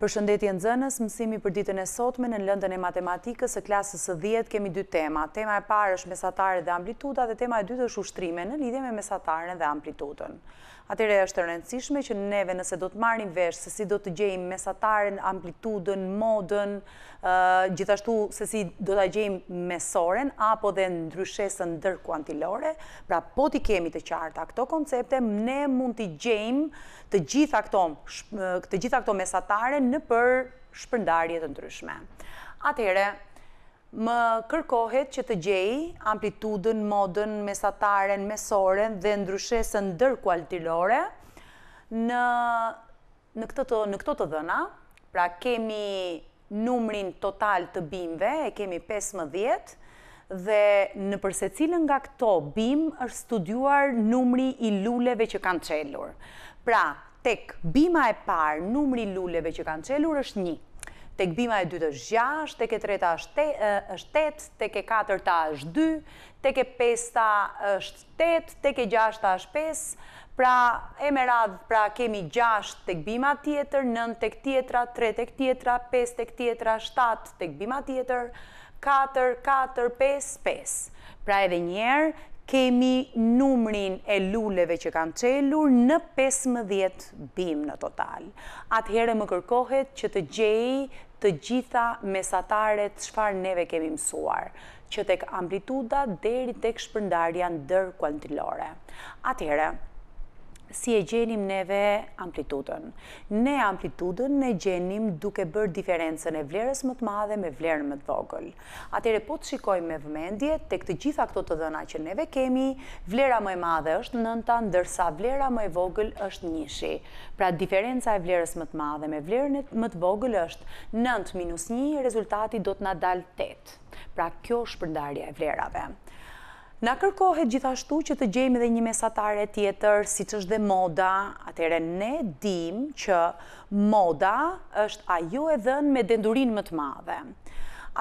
Për shëndetje në zënës, mësimi për ditën e sotme në lëndën e matematikës e klasës 10 kemi dy tema. Tema e parë është mesatare dhe amplituda dhe tema e dytë është ushtrime në lidhje me mesatare dhe amplitudën. Atyre është rëndësishme që neve nëse do të marrim vesh, se si do të gjejmë mesataren, amplitudën, modën, gjithashtu se si do të gjejmë mesoren, apo dhe ndryshesën dërku antilore, pra po t'i kemi të qarta këto koncepte, ne mund t'i gjejmë të gjitha këto mesataren në për shpërndarjet të ndryshme. Atyre, më kërkohet që të gjej amplitudën, modën, mesataren, mesoren dhe ndryshesën dërkualtilore në, në, këto të, në këto të dhëna. Pra kemi numrin total të bimve, e kemi 15, dhe në përse cilën nga këto bim është studuar numri i luleve që kanë qelur. Pra, tek bima e parë, numri i luleve që kanë qelur është një tek bima e 2 është 6, tek e 3 është 8, tek e 4 është 2, tek e 5 është 8, tek e 6 është 5, pra e me radhë pra kemi 6 tek bima tjetër, 9 tek tjetra, 3 tek tjetra, 5 tek tjetra, 7 tek bima tjetër, 4, 4, 5, 5. Pra edhe njerë, kemi numrin e lulleve që kanë qelur në 15 bim në total. Atëhere më kërkohet që të gjej të gjitha mesataret shfar neve kemi mësuar, që tek amplituda deri tek shpërndarja në kuantilore. Atëhere, si e gjenim neve amplitudën. Ne amplitudën ne gjenim duke bërë diferencën e vlerës më të madhe me vlerën më të vogël. Atere po të shikojmë me vëmendje, tek të gjitha këto të dhëna që neve kemi, vlera më e madhe është nënta, ndërsa vlera më e vogël është njëshi. Pra, diferenca e vlerës më të madhe me vlerën më të vogël është nënt minus një, rezultati do të nga dalë tëtë. Pra, kjo është përndarja e vlerave. Na kërkohet gjithashtu që të gjejmë dhe një mesatare tjetër, si që është dhe moda, atere ne dim që moda është ajo e në me dendurin më të madhe.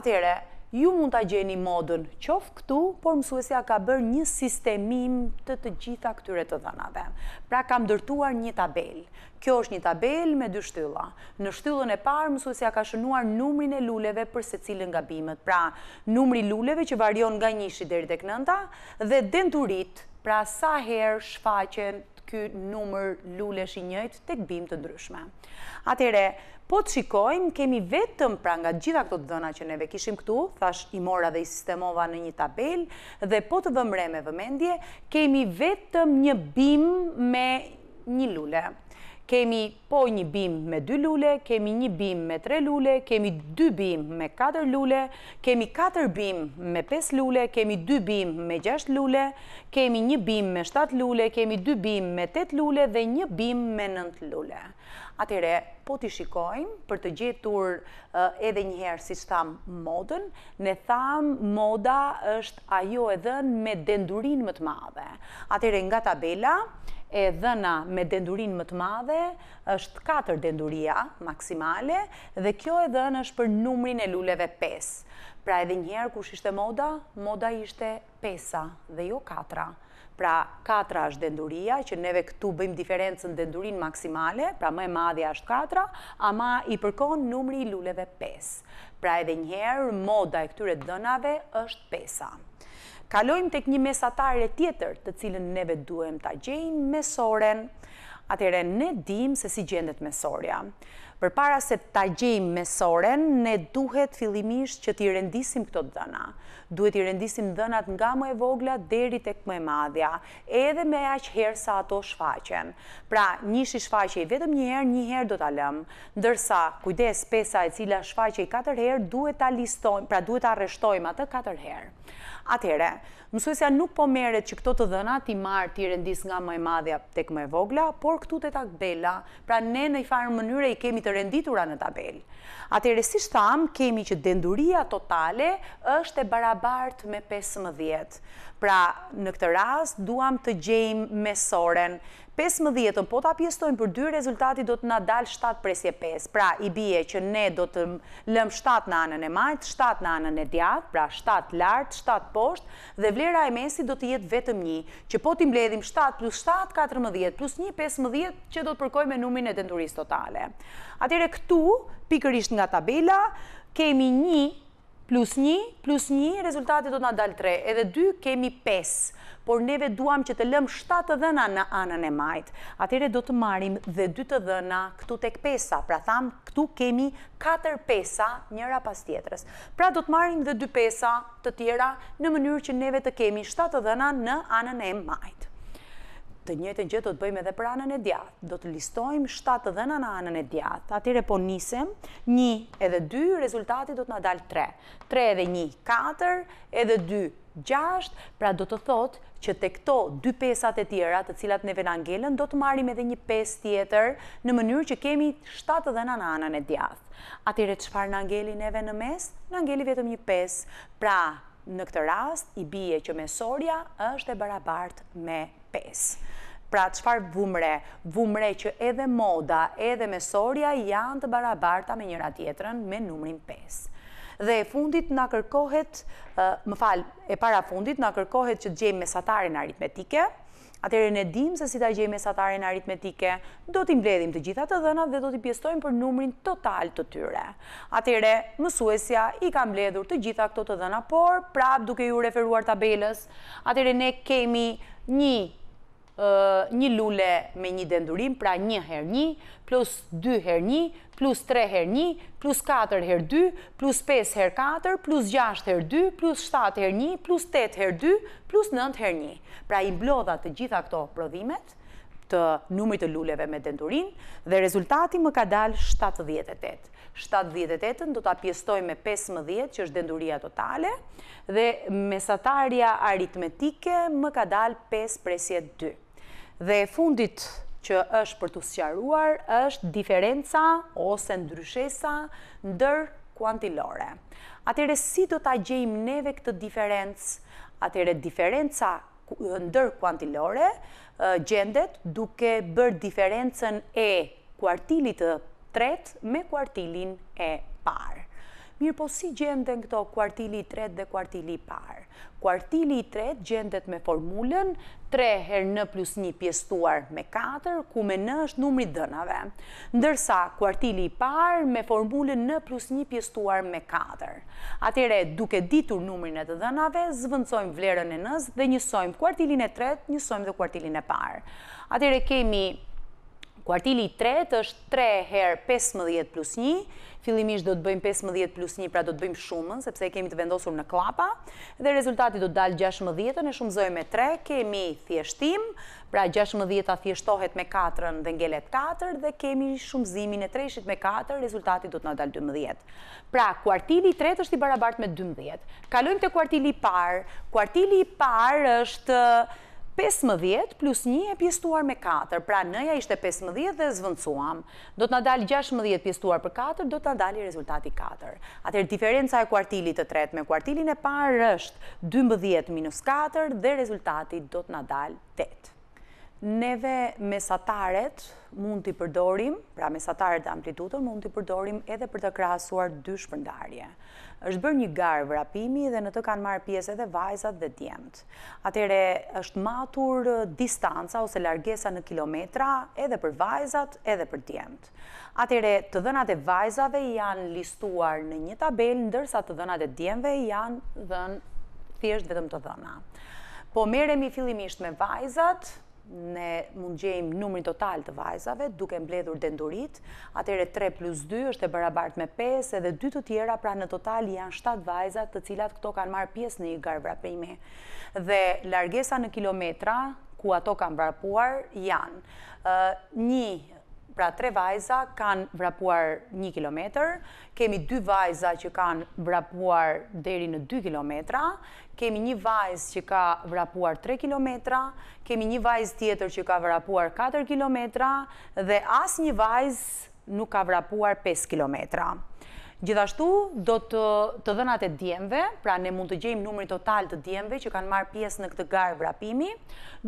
Atere, ju mund të gjeni modën qof këtu, por mësuesja ka bërë një sistemim të të gjitha këtyre të dhënave. Pra kam dërtuar një tabel. Kjo është një tabel me dy shtylla. Në shtyllën e parë, mësuesja ka shënuar numrin e luleve për se cilën nga bimet. Pra, numri luleve që varion nga njëshi dheri dhe kënënta, dhe denturit, pra sa herë shfaqen ky numër lulesh i njëjtë tek bimë të ndryshme. Atëherë, po të shikojmë, kemi vetëm pra nga gjitha këto dhëna që neve kishim këtu, thash i mora dhe i sistemova në një tabel, dhe po të vëmre me vëmendje, kemi vetëm një bimë me një lule kemi po një bim me 2 lule, kemi një bim me 3 lule, kemi 2 bim me 4 lule, kemi 4 bim me 5 lule, kemi 2 bim me 6 lule, kemi një bim me 7 lule, kemi 2 bim me 8 lule dhe një bim me 9 lule. Atire, po të shikojmë për të gjetur eh, edhe njëherë si shtam thamë modën, ne thamë moda është ajo edhe me dendurin më të madhe. Atire, nga tabela, e dhëna me dendurin më të madhe, është 4 denduria maksimale, dhe kjo e dhëna është për numrin e luleve 5. Pra edhe njerë kush ishte moda, moda ishte 5-a dhe jo 4-a. Pra 4-a është denduria, që neve këtu bëjmë diferencën dendurin maksimale, pra më e madhja është 4-a, ama i përkon numri i luleve 5. Pra edhe njerë, moda e këtyre dënave është 5-a kalojmë të kënjë mesatare tjetër të cilën neve duhem të gjejmë mesoren, atëre ne dim se si gjendet mesoria për para se ta gjejmë mesoren, ne duhet fillimisht që t'i rendisim këto dëna. Duhet i rendisim dënat nga më e vogla deri tek më e madhja, edhe me aqë herë sa ato shfaqen. Pra, një shi shfaqe i vetëm një herë, një herë do t'a Ndërsa, kujdes pesa e cila shfaqe i katër herë, duhet t'a listojmë, pra duhet t'a reshtojmë atë katër herë. Atere, mësuesja nuk po meret që këto të dënat i marë t'i rendis nga më e madhja tek më e vogla, por këtu të takbela, pra ne në i farë mënyre i kemi të renditura në tabel. Atere, si shtamë, kemi që denduria totale është e barabart me 15. Pra, në këtë rast, duam të gjejmë mesoren. 15-ën, po të apjestojmë për 2 rezultati do të nga dalë 7 presje 5. Pra, i bie që ne do të lëm 7 në anën e majtë, 7 në anën e djatë, pra 7 lartë, 7 poshtë, dhe vlera e mesi do të jetë vetëm 1, që po të imbledhim 7 plus 7, 14, plus 1, 15, që do të përkoj me numin e denturis totale. Atire këtu, pikërisht nga tabela, kemi 1 plus 1, plus 1, rezultati do të nga dalë 3, edhe 2 kemi 5 por neve duam që të lëm 7 të dhëna në anën e majt. Atire do të marim dhe 2 të dhëna këtu tek pesa, pra tham këtu kemi 4 pesa njëra pas tjetërës. Pra do të marim dhe 2 pesa të tjera në mënyrë që neve të kemi 7 të dhëna në anën e majt. Të njëtën gjithë do të bëjmë edhe për anën e djatë, Do të listojmë 7 të dhëna në anën e djatë, Atire po nisem, 1 edhe 2, rezultati do të nga dalë 3. 3 edhe 1, 4, edhe 2, 6, pra do të thotë që të këto dy pesat e tjera të cilat neve në angelën do të marim edhe një pes tjetër në mënyrë që kemi 7 dhe në anën e djath. Atire, qëfar në angeli neve në mes? Në angeli vetëm një pes. Pra, në këtë rast, i bie që mesoria është e barabart me pes. Pra, qëfar vumre? Vumre që edhe moda, edhe mesoria janë të barabarta me njëra tjetërën me numrin pesë dhe e fundit në kërkohet, më falë e para fundit, në kërkohet që të gjejmë me satare në aritmetike, atërë në dimë se si të gjejmë me satare në aritmetike, do t'im bledhim të gjitha të dhenat dhe do t'i pjestojmë për numrin total të tyre. Atërë, mësuesja, i kam bledhur të gjitha këto të dhenat, por prap duke ju referuar tabeles, atërë ne kemi një, një lule me një dendurin, pra 1x1, plus 2x1, plus 3x1, plus 4x2, plus 5x4, plus 6x2, plus 7x1, plus 8x2, plus 9x1. Pra i mblodha të gjitha këto prodhimet të numër të luleve me dendurin dhe rezultati më ka dalë 78. 78, do të apjestoj me 15, që është denduria totale, dhe mesatarja aritmetike më ka dalë 5 2. Dhe fundit që është për të sëqaruar, është diferenca ose ndryshesa ndër kuantilore. Atere, si do të gjejmë neve këtë diferencë? Atere, diferenca ndër kuantilore gjendet duke bërë diferencen e kuartilit të tret me kuartilin e par. Mirë po si gjendën këto kuartili i tret dhe kuartili i par? Kuartili i tret gjendet me formulën 3 her në plus 1 pjestuar me 4, ku me në është numri dënave. Ndërsa, kuartili i par me formulën në plus 1 pjestuar me 4. Atere, duke ditur numrin e të dënave, zvëndsojmë vlerën e nëz dhe njësojmë kuartilin e tret, njësojmë dhe kuartilin e par. Atere, kemi Kuartili 3 është 3 her 15 plus 1, fillimisht do të bëjmë 15 plus 1, pra do të bëjmë shumën, sepse kemi të vendosur në klapa, dhe rezultati do të dalë 16, në shumëzojmë me 3, kemi thjeshtim, pra 16 a thjeshtohet me 4 dhe ngelet 4, dhe kemi shumëzimin e 3-shit me 4, rezultati do të në dalë 12. Pra, kuartili 3 është i barabart me 12. Kalojmë të kuartili parë, kuartili parë është... 15 plus 1 e pjestuar me 4, pra nëja ishte 15 dhe zvëndsuam, Do të nadal 16 pjestuar për 4, do të nadal i rezultati 4. Atër, diferenca e kuartilit të tret me kuartilin e parë është 12 minus 4 dhe rezultati do të nadal 8. Neve mesataret mund t'i përdorim, pra mesataret dhe amplitutën mund t'i përdorim edhe për të krasuar dy shpërndarje. është bërë një garë vrapimi dhe në të kanë marë pjesë edhe vajzat dhe djemët. Atere është matur distanca ose largesa në kilometra edhe për vajzat edhe për djemët. Atere të dhënat e vajzave janë listuar në një tabel, ndërsa të dhënat e djemëve janë dhënë thjeshtë vetëm të dhëna. Po meremi fillimisht me vajzat, ne mund gjejmë numri total të vajzave, duke mbledhur dendurit, atere 3 plus 2 është e barabart me 5, edhe 2 të tjera, pra në total janë 7 vajzat të cilat këto kanë marë pjesë në i garë vrapejme. Dhe largesa në kilometra, ku ato kanë vrapuar, janë. Një Pra tre vajza kanë vrapuar një kilometër, kemi dy vajza që kanë vrapuar deri në dy kilometra, kemi një vajz që ka vrapuar tre kilometra, kemi një vajz tjetër që ka vrapuar katër kilometra, dhe as një vajz nuk ka vrapuar pes kilometra. Gjithashtu, do të të dhënat e djemve, pra ne mund të gjejmë numëri total të djemve që kanë marë pjesë në këtë garë vrapimi,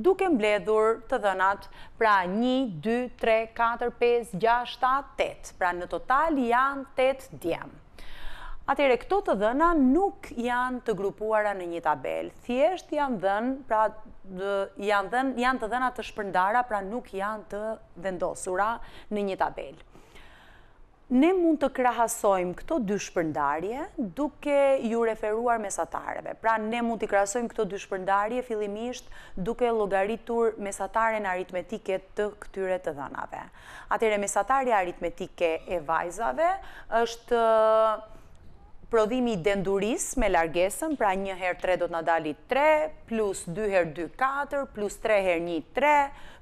duke mbledhur të dhënat, pra 1, 2, 3, 4, 5, 6, 7, 8, pra në total janë 8 djem. Atere, këto të dhëna nuk janë të grupuara në një tabel, thjesht janë pra janë të dhëna të shpërndara, pra nuk janë të vendosura në një tabel. Ne mund të krahasojmë këto dy shpërndarje duke ju referuar mesatareve. Pra, ne mund të krahasojmë këto dy shpërndarje fillimisht duke logaritur mesataren aritmetike të këtyre të dhanave. Atere, mesatare aritmetike e vajzave është uh, prodhimi i denduris me largesën, pra 1 her 3 do të nadali 3, plus 2 her 2, 4, plus 3 her 1, 3,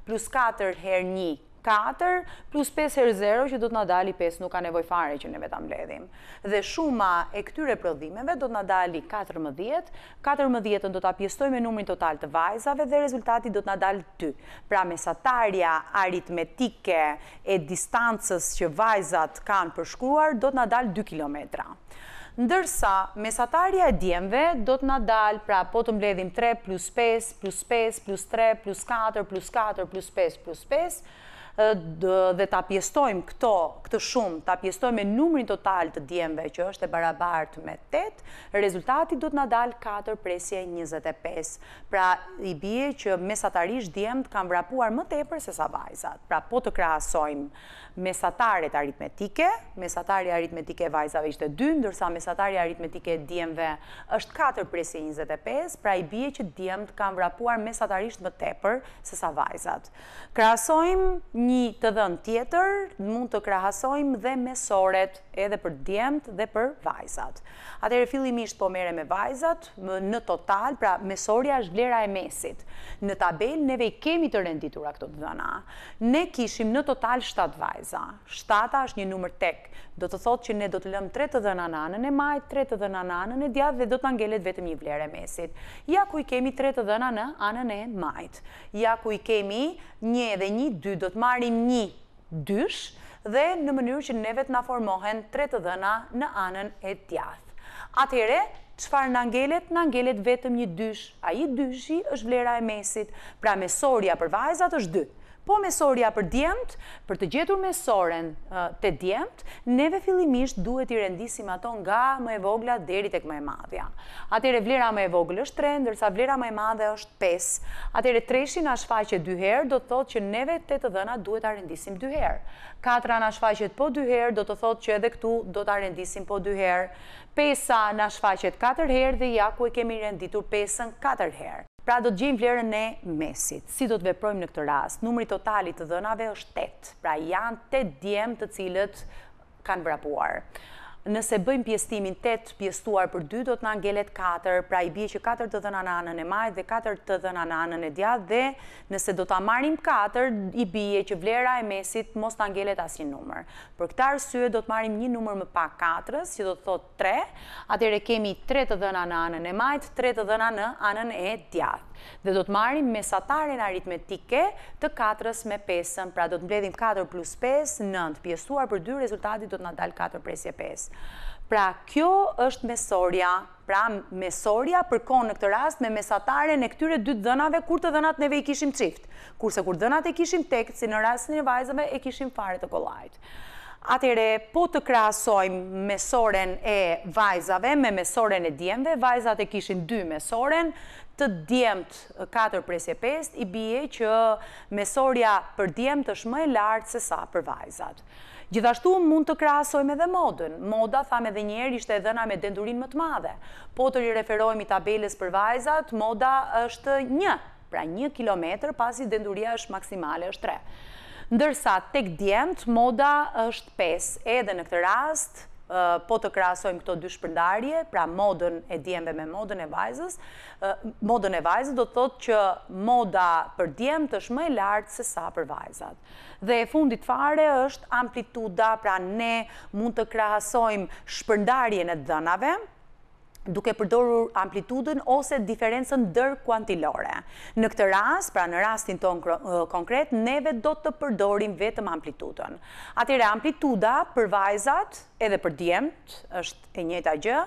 plus 4 her 1, 4, 4 plus 5 herë 0 që do të nga dali 5 nuk ka nevoj fare që ne vetë ambledhim. Dhe shuma e këtyre prodhimeve do të nga dali 14, 14 ën do të apjestoj me numrin total të vajzave dhe rezultati do të nga dali 2. Pra mesatarja aritmetike e distancës që vajzat kanë përshkruar do të nga dali 2 km. Ndërsa, mesatarja e djemve do të nga dalë, pra po të mbledhim 3 plus 5, plus 5, plus 3, plus 4, plus 4, plus 5, plus 5, dhe ta pjestojmë këtë shumë, ta pjestojmë e numërin total të djemve që është e barabartë me 8, rezultati do të dalë 4 presje 25. Pra, i bje që mesatarish djemët kanë vrapuar më tepër se sa bajzat. Pra, po të krasojmë mesataret aritmetike, mesatari aritmetike vajzave ishte 2, ndërsa mesatari aritmetike djemve është 4 presi 25, pra i bje që djemët kanë vrapuar mesatarisht më tepër se sa vajzat. Krahasojmë një të dhën tjetër, mund të krahasojmë dhe mesoret edhe për djemët dhe për vajzat. Atere fillimisht po mere me vajzat, në total, pra mesoria është vlera e mesit. Në tabel, neve i kemi të renditura këto të dhëna. Ne kishim në total 7 vajzat vajza. Shtata është një numër tek. Do të thotë që ne do të lëmë tre të dhëna nanën e majt, tre të dhëna nanën e djadë dhe do të angelet vetëm një vlerë e mesit. Ja ku i kemi tre të dhëna në anën e majtë. Ja ku i kemi një dhe një, dy do të marim një dysh dhe në mënyrë që ne vetë na formohen tre të dhëna në anën e djadë. Atere, qëfar në angelet? Në angelet vetëm një dysh. A i dyshi është vlera e mesit. Pra mesoria për vajzat është dytë po mesoria për djemët, për të gjetur mesoren të djemët, neve fillimisht duhet i rendisim ato nga më e vogla deri të këmë e madhja. Atere vlera më e voglë është 3, ndërsa vlera më e madhe është 5. Atere treshin a shfaqe 2 herë, do të thot që neve të të dhëna duhet a rendisim 2 herë. 4 a në shfaqe po 2 herë, do të thot që edhe këtu do të a rendisim po 2 herë. 5 a në shfaqe 4 herë dhe ja ku e kemi renditur 5 në 4 herë. Pra do të gjejmë vlerën e mesit. Si do të veprojmë në këtë rast? Numri totalit të dhënave është 8, pra janë 8 djemë të cilët kanë vrapuar nëse bëjmë pjestimin 8 pjestuar për 2, do të në angelet 4, pra i bje që 4 të dhëna në anën e majt dhe 4 të dhëna në anën e djadë, dhe nëse do të marim 4, i bje që vlera e mesit mos të angelet asin numër. Për këta rësue, do të marim një numër më pak 4 si që do të thot 3, atër e kemi 3 të dhëna në anën e majt, 3 të dhëna në anën e djadë dhe do të marim mesataren aritmetike të 4 me 5, pra do të mbledhim 4 plus 5, 9, pjesuar për 2 rezultati do të nadal 4 presje 5. Pra kjo është mesoria, pra mesoria përkon në këtë rast me mesataren e këtyre 2 dënave kur të dënat neve i kishim qift, kurse kur dënat e kishim tek, si në rastin e vajzëve e kishim fare të kolajt. Atere, po të krasojmë mesoren e vajzave me mesoren e djemve, vajzat e kishin 2 mesoren, të djemët 4 presje 5 i bie që mesoria për djemët është më e lartë se sa për vajzat. Gjithashtu mund të krasojmë edhe modën. Moda, thame dhe njerë, ishte nga me dendurin më të madhe. Po të rireferojmë i tabeles për vajzat, moda është një, pra një kilometr pasi denduria është maksimale është tre. Ndërsa, tek djemët, moda është 5. Edhe në këtë rastë, po të krasojmë këto dy shpërndarje, pra modën e djembe me modën e vajzës. Modën e vajzës do të thotë që moda për djemë të shmë e lartë se sa për vajzat. Dhe e fundit fare është amplituda, pra ne mund të krasojmë shpërndarje në dënave, duke përdorur amplitudën ose diferencen dërë kuantilore. Në këtë ras, pra në rastin ton konkret, neve do të përdorim vetëm amplitudën. Atire amplituda për vajzat edhe për djemët, është e njëta gjë,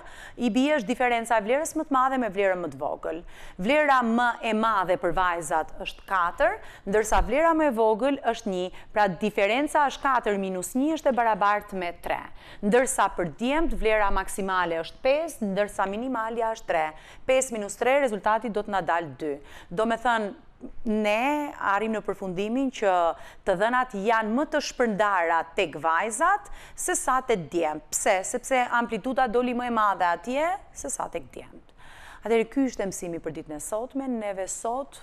i bje është diferenca e vlerës më të madhe me vlerën më të vogël. Vlera më e madhe për vajzat është 4, ndërsa vlera më e vogël është 1, pra diferenca është 4 minus 1 është e barabartë me 3. Ndërsa për djemët, vlera maksimale është 5, ndërsa minimalja është 3, 5 minus 3, rezultati do të nga dalë 2. Do me thënë, ne arim në përfundimin që të dhenat janë më të shpërndara të këvajzat, se sa të djemë. Pse? Sepse amplituta doli më e madhe atje se sa të djemë. Atëri, ky është mësimi për ditë në sotme, neve sot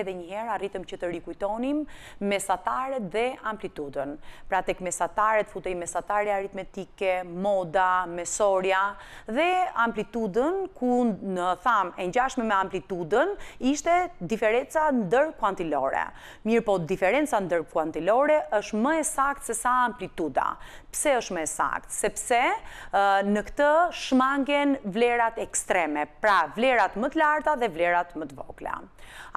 edhe njëherë arritëm që të rikujtonim mesatarët dhe amplitudën. Pra tek mesatarët futej mesatare aritmetike, moda, mesoria dhe amplitudën, ku në thamë e njashme me amplitudën, ishte diferenca ndër kuantilore. Mirë po, diferenca ndër kuantilore është më e saktë se sa amplituda. Pse është më e saktë? Sepse në këtë shmangen vlerat ekstreme, pra vlerat më të larta dhe vlerat më të vokla.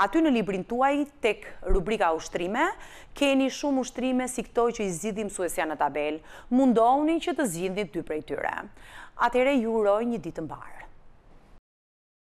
Aty në librin tuaj, tek rubrika ushtrime, keni shumë ushtrime si këtoj që i zidhim suesja në tabel, mundohuni që të zidhim dy prej tyre. Atere ju uroj një ditë mbarë.